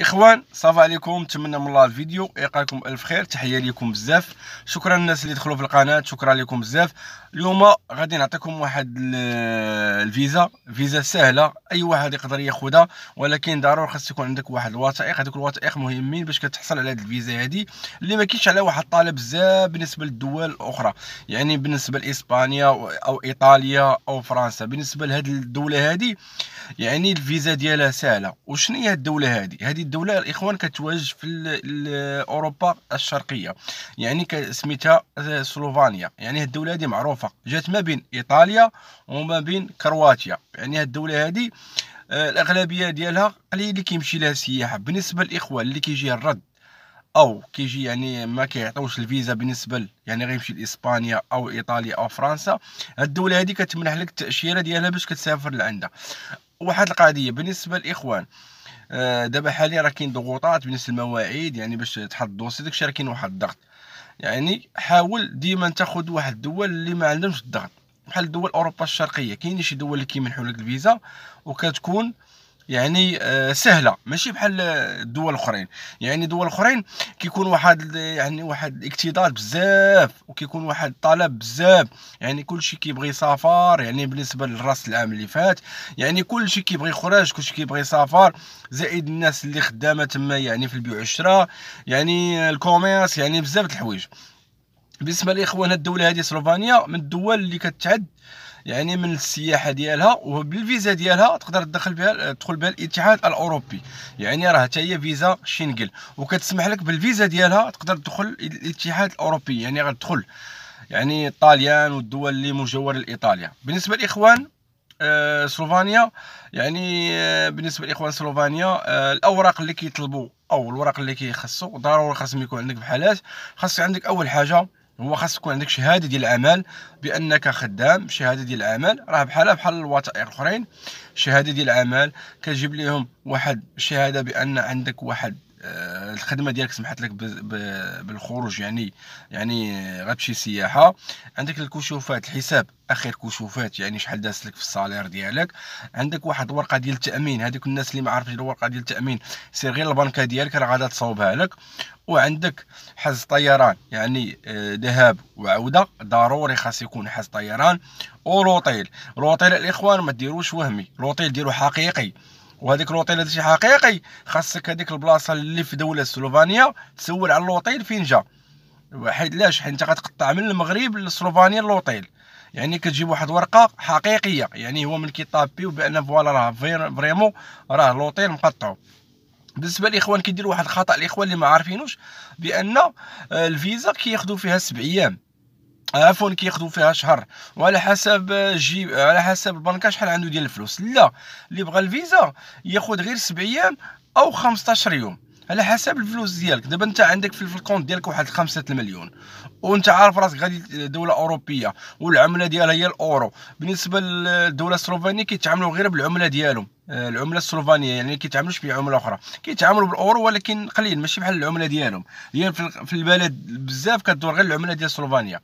اخوان صافا عليكم نتمنى من الله الفيديو يلقاكم الف خير تحيه ليكم بزاف شكرا للناس اللي دخلوا في القناه شكرا لكم بزاف اليوم غادي نعطيكم واحد الفيزا فيزا سهله اي واحد يقدر ياخذها ولكن ضروري خاص يكون عندك واحد الوثائق هذوك الوثائق مهمين باش كتحصل على هذه الفيزا هذه اللي ما كاينش على واحد الطالب بزاف بالنسبه للدول الاخرى يعني بالنسبه لاسبانيا او ايطاليا او فرنسا بالنسبه لهذه الدوله هذه يعني الفيزا ديالها سهله وشنو هي الدوله هذه هذه الدوله الاخوان كتواجد في اوروبا الشرقيه يعني سميتها آه، سلوفانيا يعني هذه الدوله هذه معروفه جات ما بين ايطاليا وما بين كرواتيا يعني هذه الدوله هذه آه، الاغلبيه ديالها قليل اللي كيمشي لها السياحه بالنسبه للاخوان اللي كيجي الرد او كيجي يعني ما كيعطيوش الفيزا بالنسبه يعني غيمشي لاسبانيا او ايطاليا او فرنسا الدوله هذه كتمنح لك التاشيره ديالها باش كتسافر لعندها واحد القضيه بالنسبه للاخوان آه، دابا حاليا راه كاين ضغوطات بالنسبه للمواعيد يعني باش تحط الدوسي داكشي راه كاين واحد الضغط يعني حاول ديما تاخذ واحد الدول اللي ما عندهمش الضغط بحال دول اوروبا الشرقيه كاين شي دول اللي كيمنحوا لك الفيزا وكتكون يعني آه، سهله ماشي بحال الدول الاخرين يعني دول الاخرين كيكون واحد يعني واحد الاكتظاظ بزاف وكيكون واحد الطلب بزاف يعني كلشي كيبغي يسافر يعني بالنسبه للراس العام اللي فات يعني كلشي كيبغي يخرج كلشي كيبغي يسافر زائد الناس اللي خدامه تما يعني في البيع والشراء يعني الكوميرس يعني بزاف د الحوايج بالنسبه لاخوان الدوله هذه سلوفانيا من الدول اللي كتعد يعني من السياحه ديالها وبالفيزا ديالها تقدر تدخل بها تدخل بها الاتحاد الاوروبي يعني راه حتى هي فيزا شينغل وكتسمح لك بالفيزا ديالها تقدر تدخل الاتحاد الاوروبي يعني غتدخل يعني الطاليان والدول اللي مجاوره لايطاليا بالنسبه للاخوان آه، سلوفانيا يعني آه، بالنسبه للاخوان سلوفانيا آه، الاوراق اللي كيطلبوا او الورق اللي كيخصو ضروري خاصهم يكون عندك بحالات خاص عندك اول حاجه هو خاص تكون عندك شهاده ديال العمل بانك خدام شهاده ديال العمل راه بحالها بحال الوثائق الاخرين شهاده ديال العمل كتجيب لهم واحد شهاده بان عندك واحد آه، الخدمه ديالك سمحت لك بالخروج يعني يعني غتمشي سياحه عندك الكشوفات الحساب اخر كشوفات يعني شحال داس لك في الصالير ديالك عندك واحد ورقه ديال التامين هذوك الناس اللي ما عارفش الورقه ديال التامين سير غير البنكه ديالك راه غادا تصاوبها لك وعندك حجز طيران يعني آه، ذهاب وعوده ضروري خاص يكون حجز طيران ولوطيل لوطيل الاخوان ما ديروش وهمي لوطيل ديرو حقيقي وهذيك لوطيل هذا شي حقيقي خاصك هذيك البلاصه اللي في دوله سلوفانيا تسول على اللوطيل فين جا حيت لاش حيت انت غتقطع من المغرب لسلوفانيا اللوطيل يعني كتجيب واحد ورقه حقيقيه يعني هو من كيطابيو بان فوالا راه فريمون راه لوطيل مقطعو بالنسبه للاخوان كيديروا واحد الخطا الاخوان اللي ما عارفينوش بان آه، الفيزا كياخذوا فيها سبع ايام عفوا كياخذوا فيها شهر وعلى حسب جي على حسب البنكه شحال عنده ديال الفلوس لا اللي بغى الفيزا ياخذ غير 7 ايام او 15 يوم على حسب الفلوس ديالك دابا انت عندك في الكونت ديالك واحد 5 المليون وانت عارف راسك غادي دوله اوروبيه والعمله ديالها هي الاورو بالنسبه للدوله السلوفينيه كيتعاملوا غير بالعمله ديالهم آه، العمله السلوفانيه يعني كيتعاملوش بعمله اخرى كيتعاملوا بالاورو ولكن قليل ماشي بحال العمله ديالهم هي في البلد بزاف كدور غير العمله ديال سلوفانيا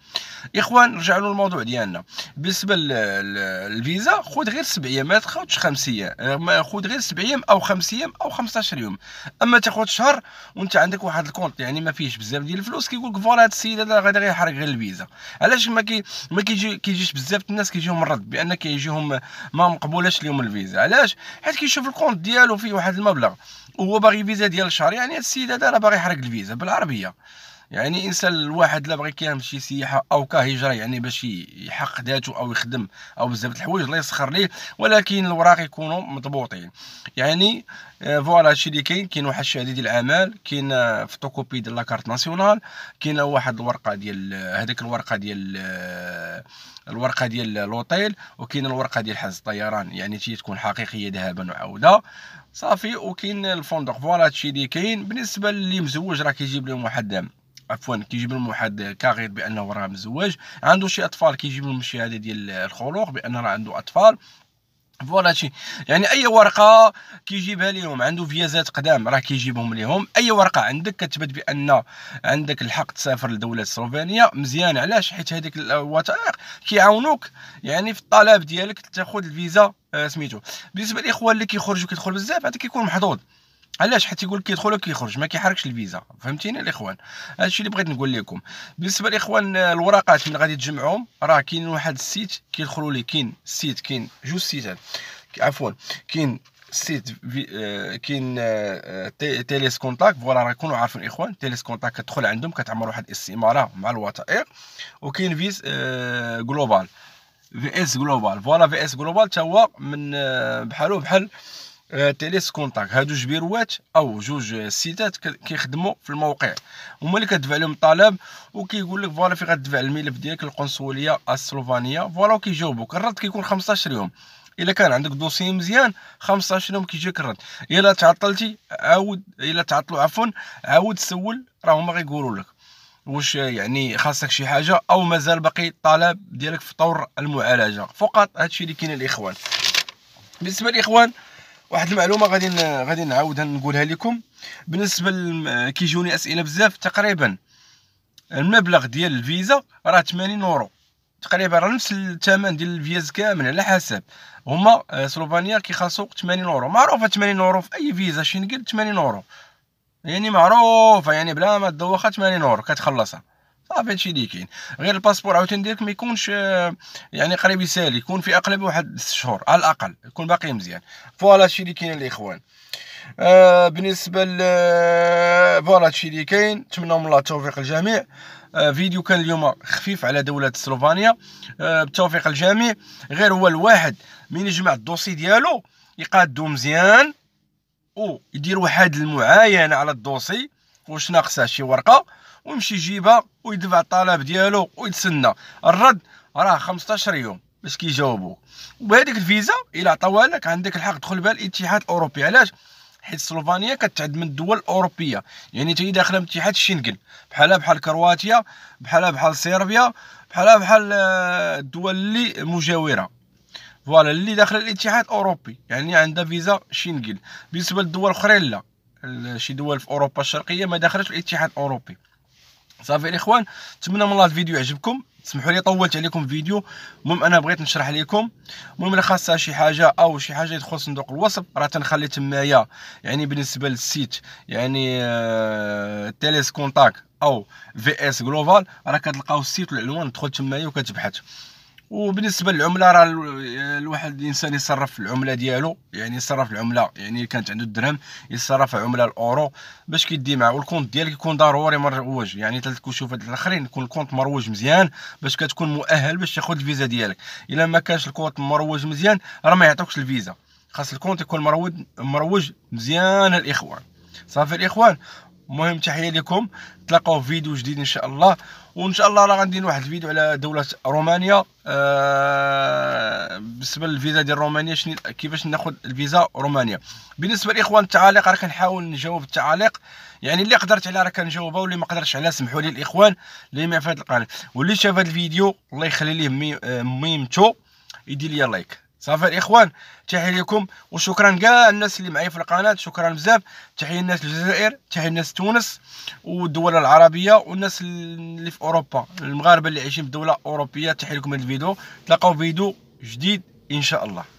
اخوان رجعوا للموضوع ديالنا بالنسبه للفيزا خذ غير سبع ايام ما تاخذش خمس ايام آه، خذ غير سبع ايام او خمس ايام او 15 يوم اما تاخذ شهر وانت عندك واحد الكونت يعني ما فيهش بزاف ديال الفلوس كيقول لك فوالا هذا السيد هذا غادي يحرق غير الفيزا علاش ما كي ما كيجي كيجيش بزاف الناس كيجيهم الرد بان كيجيهم ما مقبولاش لهم الفيزا علاش حيت كيشوف الكونت ديالو فيه واحد المبلغ وهو باغي فيزا ديال الشهر يعني هاد السيد هذا راه باغي يحرق الفيزا بالعربيه يعني الانسان الواحد لا بغى كيعمل شي سياحه او كهجره يعني باش يحقق ذاته او يخدم او بزاف د الحوايج الله يسخر ليه ولكن الوراق يكونوا مضبوطين يعني آه، فوالا هادشي اللي كاين كاين واحد الشهاده ديال الاعمال كاين آه، فوتوكوبي ديال لاكارت ناسيونال كاين واحد الورقه ديال آه، هذيك الورقه ديال الورقه ديال لوطيل وكاين الورقه ديال حجز الطيران يعني تي تكون حقيقيه ذهابا وعوده صافي وكاين الفندق فوالا هادشي اللي كاين بالنسبه للي مزوج راه كيجيب لهم واحد عفوا كيجيب لهم واحد كاغيط بانه راه مزوج عنده شي اطفال كيجيب لهم شي هذه ديال الخلوق بان راه عنده اطفال فوالا شي يعني اي ورقه كيجيبها لهم عنده فيزات قدام راه كيجيبهم لهم اي ورقه عندك كتبت بان عندك الحق تسافر لدوله سلوفينيا مزيان علاش حيت هذيك الوثائق كيعاونوك يعني في الطلب ديالك تاخذ الفيزا آه، سميتو بالنسبه للاخوان اللي كيخرجوا كيدخل بزاف هذا كيكون محظوظ علاش حيت يقول كيدخل وكيخرج ما كيحركش الفيزا فهمتيني الاخوان هادشي اللي بغيت نقول لكم بالنسبه الاخوان الوراقات من غادي تجمعهم راه كاين واحد السيت كيدخلوا ليه كاين سيت كاين جوج سيتات عفوا كاين سيت في... آه، كاين آه، آه، تيليس كونتاك فوالا راه يكونوا عارفين الاخوان تيليس كونتاك كتدخل عندهم كتعمر واحد الاستماره مع الوثائق وكاين فيز جلوبال في اس جلوبال فوالا في اس جلوبال تا هو من بحالو بحال آه، تيليس كونتاك هادو جبيروات او جوج سيتات كيخدموا في الموقع هما اللي كتدفع لهم الطلب وكيقول لك فوالا فين غتدفع الملف ديالك للقنصليه السلوفانيه فوالا وكيجاوبوك الرد كيكون 15 يوم الا كان عندك دوسي مزيان 15 يوم كيجيك الرد الا تعطلتي عاود الا تعطلوا عفوا عاود سول راه هما غيقولوا لك واش يعني خاصك شي حاجه او مازال باقي الطلب ديالك في طور المعالجه فقط هادشي اللي كاين الاخوان بالنسبه للاخوان واحد المعلومه غادي غادي نعاودها نقولها لكم بالنسبه كيجوني اسئله بزاف تقريبا المبلغ ديال الفيزا راه 80 يورو تقريبا راه نفس الثمن ديال الفيز كامل على حسب هما آه، سلوفانيا كيخلصوا 80 يورو معروفه 80 يورو في اي فيزا شنو قلت 80 يورو يعني معروفه يعني بلا ما تدوخها 80 يورو كتخلصها صافي هادشي اللي كاين غير الباسبور عاوتاني ديالك ما يكونش آه، يعني قريب يسالي يكون في اقل واحد ست شهور على الاقل يكون باقي مزيان فوالا هادشي اللي كاين الاخوان آه، بالنسبه ل آه، فوالا هادشي اللي كاين نتمنى من الله التوفيق للجميع فيديو كان اليوم خفيف على دوله سلوفانيا بالتوفيق للجميع غير هو الواحد من يجمع الدوسي ديالو يقادو مزيان ويدير واحد المعاينه على الدوسي واش ناقصه شي ورقه ويمشي يجيبها ويدفع الطلب ديالو ويتسنى الرد راه 15 يوم باش كيجاوبوك وبهذيك الفيزا الا عطاوها لك عندك الحق تدخل بها الاتحاد الاوروبي علاش حيت سلوفانيا كتعد من الدول الاوروبيه يعني تجي داخله من اتحاد الشنغن بحالها بحال كرواتيا بحالها بحال صربيا بحالها بحال آه، الدول اللي مجاوره فوالا اللي داخله الاتحاد الاوروبي يعني عندها فيزا شنغن بالنسبه للدول الاخرين لا شي دول في اوروبا الشرقيه ما دخلتش الاتحاد الاوروبي صافي الاخوان نتمنى من الله الفيديو يعجبكم تسمحوا لي طولت عليكم الفيديو المهم انا بغيت نشرح لكم المهم الا خاصها شي حاجه او شي حاجه يدخل صندوق الوصف راه تنخلي تمايا يعني بالنسبه للسيت يعني آه تيليس كونتاك او في اس جلوبال راه كتلقاو السيت والعنوان تدخل تمايا وكتبحث وبالنسبه للعمله راه الواحد الانسان يصرف العمله ديالو يعني يصرف العمله يعني كانت عنده الدرهم يصرف عمله الاورو باش كيدي معاه والكونت ديالك يكون ضروري مروج يعني ثلاث كشوفات الاخرين يكون الكونت مروج مزيان باش كتكون مؤهل باش تاخذ الفيزا ديالك الا ما كانش الكونت مروج مزيان راه ما يعطوكش الفيزا خاص الكونت يكون مروج مروج مزيان الاخوان صافي الاخوان مهم تحيه لكم تلاقاو في فيديو جديد ان شاء الله وان شاء الله راه غندير واحد الفيديو على دوله رومانيا آه بالنسبه للفيزا ديال رومانيا شنو كيفاش ناخذ الفيزا رومانيا بالنسبه لاخوان التعاليق راه كنحاول نجاوب التعاليق يعني اللي قدرت عليها راه كنجاوبها واللي ما قدرتش عليها سمحوا لي الاخوان اللي ما في هذا القناه واللي شاف هذا الفيديو الله يخلي ليه آه، ميمتو يدير لي لايك صافي الاخوان تحيه لكم وشكرا كاع الناس اللي معايا في القناه شكرا بزاف تحيه الناس الجزائر تحيه الناس تونس والدول العربيه والناس اللي في اوروبا المغاربه اللي عايشين في دوله اوروبيه تحيه لكم هذا الفيديو تلاقاو فيديو جديد ان شاء الله